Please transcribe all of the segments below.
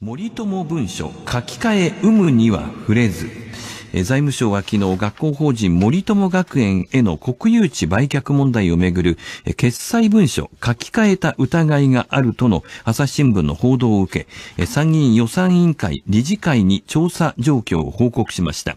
森友文書書き換え有無には触れずえ財務省は昨日学校法人森友学園への国有地売却問題をめぐる、え決裁文書書き換えた疑いがあるとの朝日新聞の報道を受け、え参議院予算委員会理事会に調査状況を報告しました。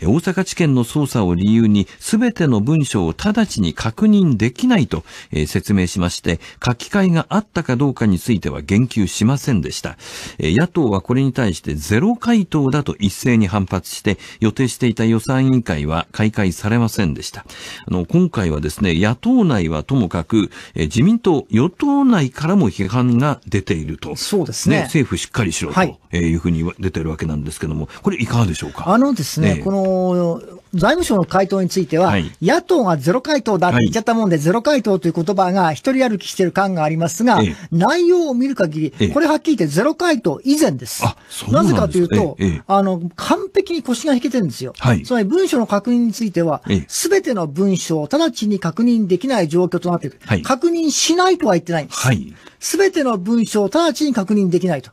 え大阪地検の捜査を理由に全ての文書を直ちに確認できないと、え説明しまして、書き換えがあったかどうかについては言及しませんでした。え野党はこれに対してゼロ回答だと一斉に反発して、予予定していた予算委員会は開会されませんでした。あの、今回はですね、野党内はともかく、え自民党、与党内からも批判が出ていると。そうですね。ね政府しっかりしろと、はい、えいうふうに出てるわけなんですけども、これいかがでしょうかあのですね、ねこの、財務省の回答については、はい、野党がゼロ回答だって言っちゃったもんで、はい、ゼロ回答という言葉が一人歩きしてる感がありますが、ええ、内容を見る限り、これはっきり言ってゼロ回答以前です。ななぜかというと、あの、完璧に腰が引けてるんですよ。はい、つまり文書の確認については、すべての文書を直ちに確認できない状況となっている。確認しないとは言ってないんです。す、べ、ての文書を直ちに確認できないと。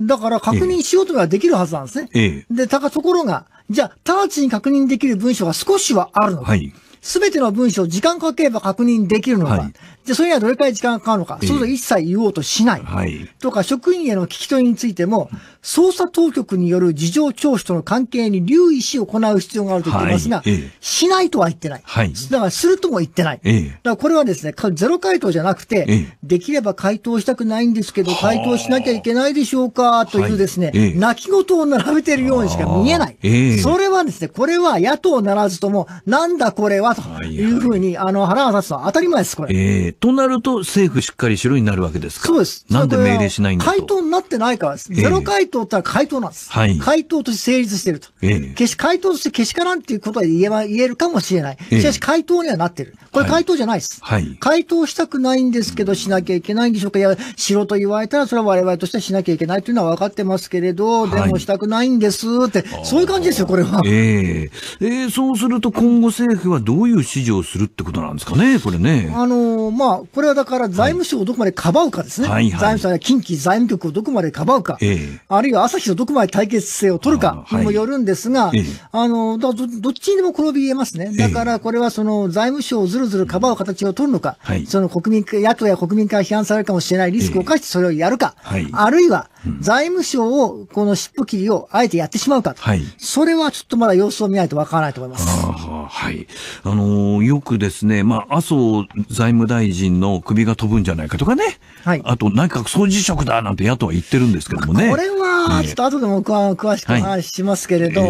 だから確認しようとはできるはずなんですね。ええ、で、たか、ところが、じゃあ、直ちに確認できる文書が少しはあるのか。はい。すべての文を時間かければ確認できるのか。はい、じゃあ、それにはどれくらい時間がかかるのか。えー、そういう一切言おうとしない。はい。とか、職員への聞き取りについても、捜査当局による事情聴取との関係に留意し行う必要があると言ってますが、はいえー、しないとは言ってない。はい。だから、するとも言ってない。えー、だから、これはですね、ゼロ回答じゃなくて、えー、できれば回答したくないんですけど、回答しなきゃいけないでしょうか、というですね、泣き言を並べているようにしか見えない。えー、それはですね、これは野党ならずとも、なんだこれはというふうに、あの、腹が立つのは当たり前です、これ。ええー、となると、政府しっかりしろになるわけですかそうです。なんで命令しないんだと回答になってないからです。ゼロ回答ってのは回答なんです。はい。回答として成立してると。ええー。消し、回答として消しからんっていうことは言えば、言えるかもしれない。しかし回答にはなってる。これ回答じゃないです。はい。回答したくないんですけど、しなきゃいけないんでしょうか。いや、しろと言われたら、それは我々としてはしなきゃいけないというのは分かってますけれど、でもしたくないんですって、そういう感じですよ。これは。えー、えー、そうすると今後政府はどういう指示をするってことなんですかね、これね。あのー、まあ、これはだから財務省をどこまでかばうかですね。はいはい、財務省や近畿財務局をどこまでかばうか、えー、あるいは朝日とどこまで対決性を取るかにもよるんですが、あはい、あのど、どっちにでも転びえますね。だからこれはその財務省をずるずるかばう形を取るのか、はい、その国民、野党や国民から批判されるかもしれないリスクを冒してそれをやるか、はい、あるいは財務省をこの尻尾切りをあえてやってしまうかと。はい、それれはちょっとまだ様子を見ないとわからないと思います。あはい。あのー、よくですね、まあ、麻生財務大臣の首が飛ぶんじゃないかとかね。はい。あと、内閣総辞職だなんて野党は言ってるんですけどもね。これは、ちょっと後で僕は詳しく話しますけれど、え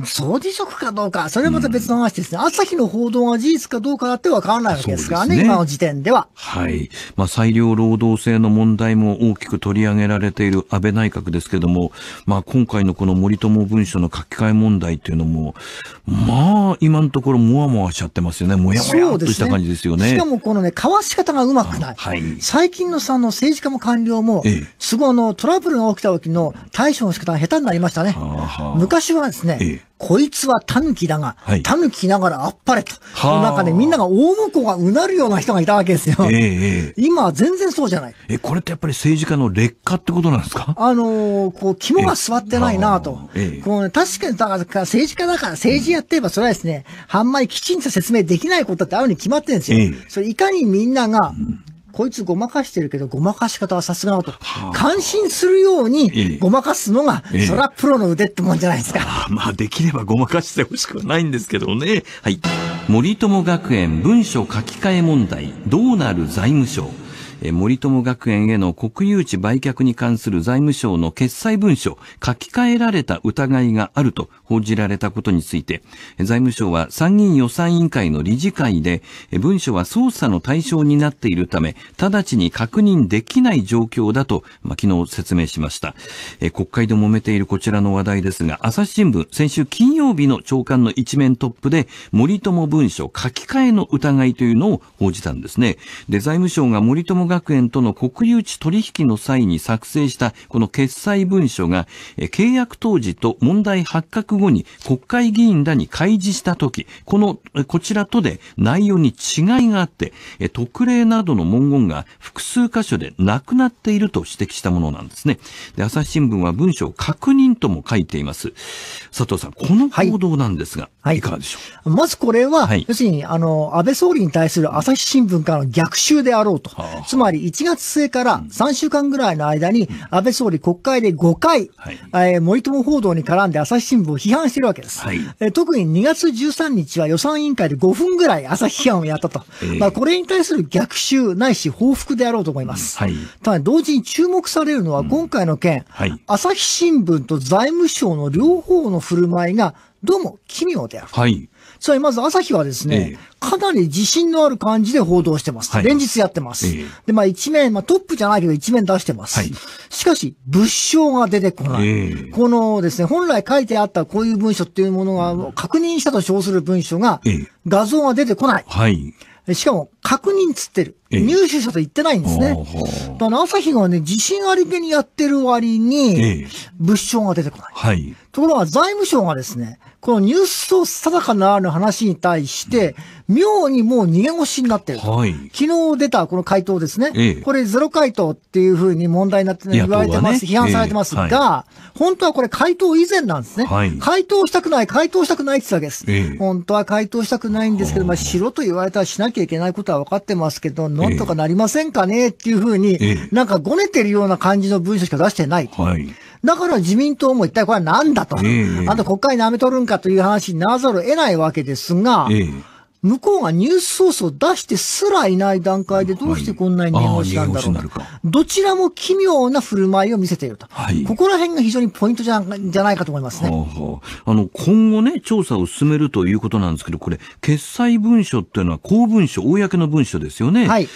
ー、総辞職かどうか、それはまた別の話ですね。うん、朝日の報道が事実かどうかだってわからないわけですからね、ね今の時点では。はい。まあ、裁量労働制の問題も大きく取り上げられている安倍内閣ですけども、まあ、今回のこの森友文書の書き換え問題っていうのも、まあ、今のところ、もわもわしちゃってますよね。もやもやとした感じですよね。ねしかもこのね、かわし方がうまくない。はい、最近のさ、の政治家も官僚も、ええ、すごいあの、トラブルが起きた時の対処の仕方が下手になりましたね。昔はですね、ええ、こいつは狸だが、狸ながらあっぱれと。の中でみんなが大向こうがうなるような人がいたわけですよ。え、今は全然そうじゃない。え、これってやっぱり政治家の劣化ってことなんですかあのー、こう、肝が座ってないなと。こう、ね、確かに、だから政治家だから政治やってればそれはですね、あんまりきちんと説明できないことってあるに決まってるんですよ。それいかにみんなが、うんこいつごまかしてるけど、ごまかし方はさすがだと、感心するようにごまかすのが、そらプロの腕ってもんじゃないですか。あまあ、できればごまかしてほしくはないんですけどね。はい。森友学園文書書き換え問題、どうなる財務省。森友学園への国有地売却に関する財務省の決裁文書、書き換えられた疑いがあると報じられたことについて、財務省は参議院予算委員会の理事会で、文書は捜査の対象になっているため、直ちに確認できない状況だと、ま昨日説明しました。国会で揉めているこちらの話題ですが、朝日新聞、先週金曜日の朝刊の一面トップで、森友文書書き換えの疑いというのを報じたんですね。で、財務省が森友学学園との国有地取引の際に作成したこの決裁文書が、契約当時と問題発覚後に国会議員らに開示したとき、この、こちらとで内容に違いがあって、特例などの文言が複数箇所でなくなっていると指摘したものなんですね。で、朝日新聞は文書を確認とも書いています。佐藤さん、この報道なんですが、はい、いかがでしょう、はい、まずこれは、はい、要するに、あの、安倍総理に対する朝日新聞からの逆襲であろうと。はあつまり1月末から3週間ぐらいの間に、安倍総理国会で5回、はい、えー、森友報道に絡んで朝日新聞を批判してるわけです。はい、えー、特に2月13日は予算委員会で5分ぐらい朝日批判をやったと。えー、まあ、これに対する逆襲ないし報復であろうと思います。はい、ただ、同時に注目されるのは今回の件、うんはい、朝日新聞と財務省の両方の振る舞いがどうも奇妙である。はいつまりまず朝日はですね、かなり自信のある感じで報道してます。はい、連日やってます。で、まあ一面、まあトップじゃないけど一面出してます。はい、しかし、物証が出てこない。このですね、本来書いてあったこういう文書っていうものが確認したと称する文書が、画像が出てこない。はいしかも、確認つってる。入手者と言ってないんですね。だから朝日がね、自信ありげにやってる割に、物証が出てこない。はい。ところが財務省がですね、このニュースと定かならぬ話に対して、妙にもう逃げ腰になってる。はい。昨日出たこの回答ですね。ええ、これゼロ回答っていうふうに問題になって、ね、言われてます、ね、批判されてますが、えはい、本当はこれ回答以前なんですね。はい。回答したくない、回答したくないって言ったわけです。ええ、本当は回答したくないんですけど、まあ、しろと言われたらしなきゃいけないことはは分かってますけど、なんとかなりませんかねっていうふうに、なんかごねてるような感じの文書しか出してない。はい、だから自民党も一体これは何だと。あと国会舐めとるんかという話にならざるを得ないわけですが、え向こうがニュースソースを出してすらいない段階でどうしてこんなに念押しなんだろう、はい、どちらも奇妙な振る舞いを見せていると。はい、ここら辺が非常にポイントじゃじゃないかと思いますね。ははあの、今後ね、調査を進めるということなんですけど、これ、決裁文書っていうのは公文書、公の文書ですよね。はい。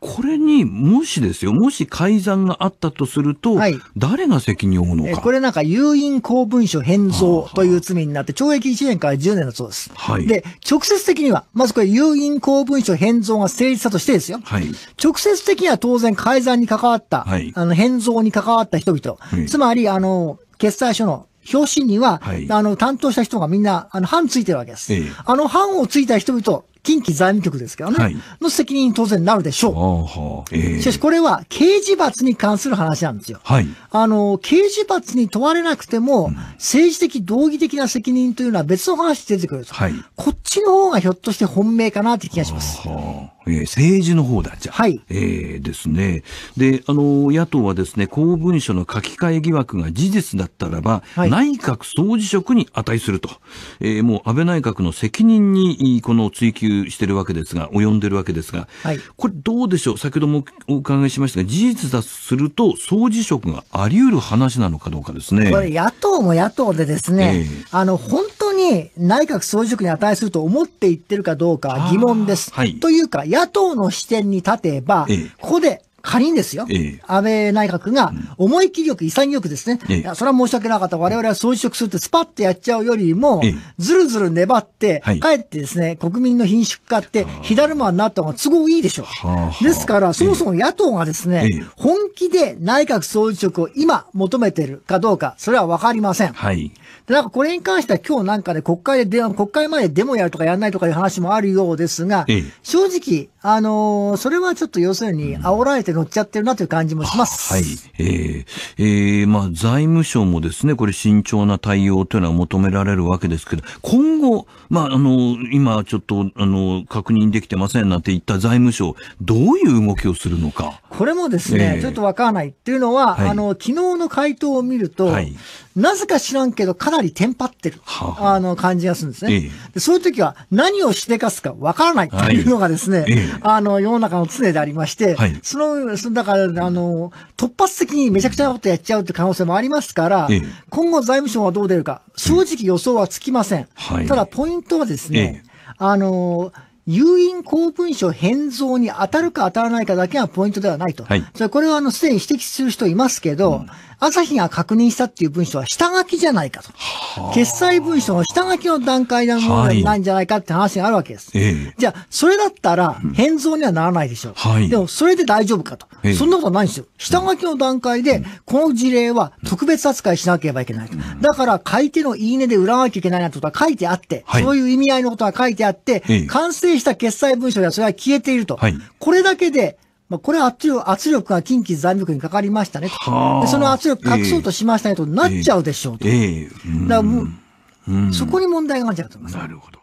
これにもしですよ、もし改ざんがあったとすると、はい、誰が責任を負うのか。これなんか、有印公文書変造という罪になって、懲役1年から10年だそうです。はい、で、直接的には、まずこれ、有印公文書変造が成立したとしてですよ。はい、直接的には当然、改ざんに関わった、はい、あの変造に関わった人々、はい、つまり、あの、決裁書の表紙には、はい、あの、担当した人がみんな、あの、判ついてるわけです。ええ、あの判をついた人々、近畿財務局ですからね、はい、の責任当然なるでしょう。えー、しかしこれは刑事罰に関する話なんですよ。はい、あの、刑事罰に問われなくても、うん、政治的、道義的な責任というのは別の話出てくると、はい。こっちの方がひょっとして本命かなという気がします。えー、政治の方だ、じゃあ。はい。えー、ですね。で、あの、野党はですね、公文書の書き換え疑惑が事実だったらば、はい、内閣総辞職に値すると。えー、もう安倍内閣の責任に、この追及及してるわけですが、及んでるわけですが、はい、これどうでしょう先ほどもお伺いしましたが、事実だとすると、総辞職があり得る話なのかどうかですね。これ野党も野党でですね、えー、あの、本当に内閣総辞職に値すると思って言ってるかどうか疑問です。はい、というか、野党の視点に立てば、えー、ここで仮にですよ、安倍内閣が思い切りよく、潔くですね、いや、それは申し訳なかった。我々は総辞職するってスパッとやっちゃうよりも、ずるずる粘って、かえってですね、国民の貧縮化って、火だるまになった方が都合いいでしょう。ですから、そもそも野党がですね、本気で内閣総辞職を今求めてるかどうか、それはわかりません。はい。なんかこれに関しては今日なんかで国会で、国会前でデモやるとかやらないとかいう話もあるようですが、正直、あのー、それはちょっと要するに、煽られて乗っちゃってるなという感じもします。うん、はい。えー、えー、まあ、財務省もですね、これ慎重な対応というのは求められるわけですけど、今後、まあ、あの、今ちょっと、あの、確認できてませんなんて言った財務省、どういう動きをするのか。これもですね、えー、ちょっとわからないっていうのは、はい、あの、昨日の回答を見ると、はい、なぜか知らんけど、かなりテンパってる、ははあの、感じがするんですね。えー、でそういう時は、何をしでかすかわからないっていうのがですね、はいえーあの、世の中の常でありまして、はい、その、そのだから、あの、突発的にめちゃくちゃなことやっちゃうって可能性もありますから、ええ、今後財務省はどう出るか、正直予想はつきません。はい、ただ、ポイントはですね、え、あの、有印公文書変造に当たるか当たらないかだけがポイントではないと。はい、それこれはあの、すでに指摘する人いますけど、うん朝日が確認したっていう文書は下書きじゃないかと。決裁文書の下書きの段階なのでないんじゃないかって話があるわけです。はい、じゃあ、それだったら変造にはならないでしょう。うんはい、でも、それで大丈夫かと。そんなことないんですよ。下書きの段階で、この事例は特別扱いしなければいけないと。だから、買い手のいいねで売らなきゃいけないなとか書いてあって、はい、そういう意味合いのことは書いてあって、完成した決裁文書ではそれは消えていると。これだけで、まあ、これは圧力圧力が近畿財務局にかかりましたねと。その圧力隠そうとしましたねとなっちゃうでしょうと。ええだからもう、うん、そこに問題があるんじゃないかと思います。なるほど。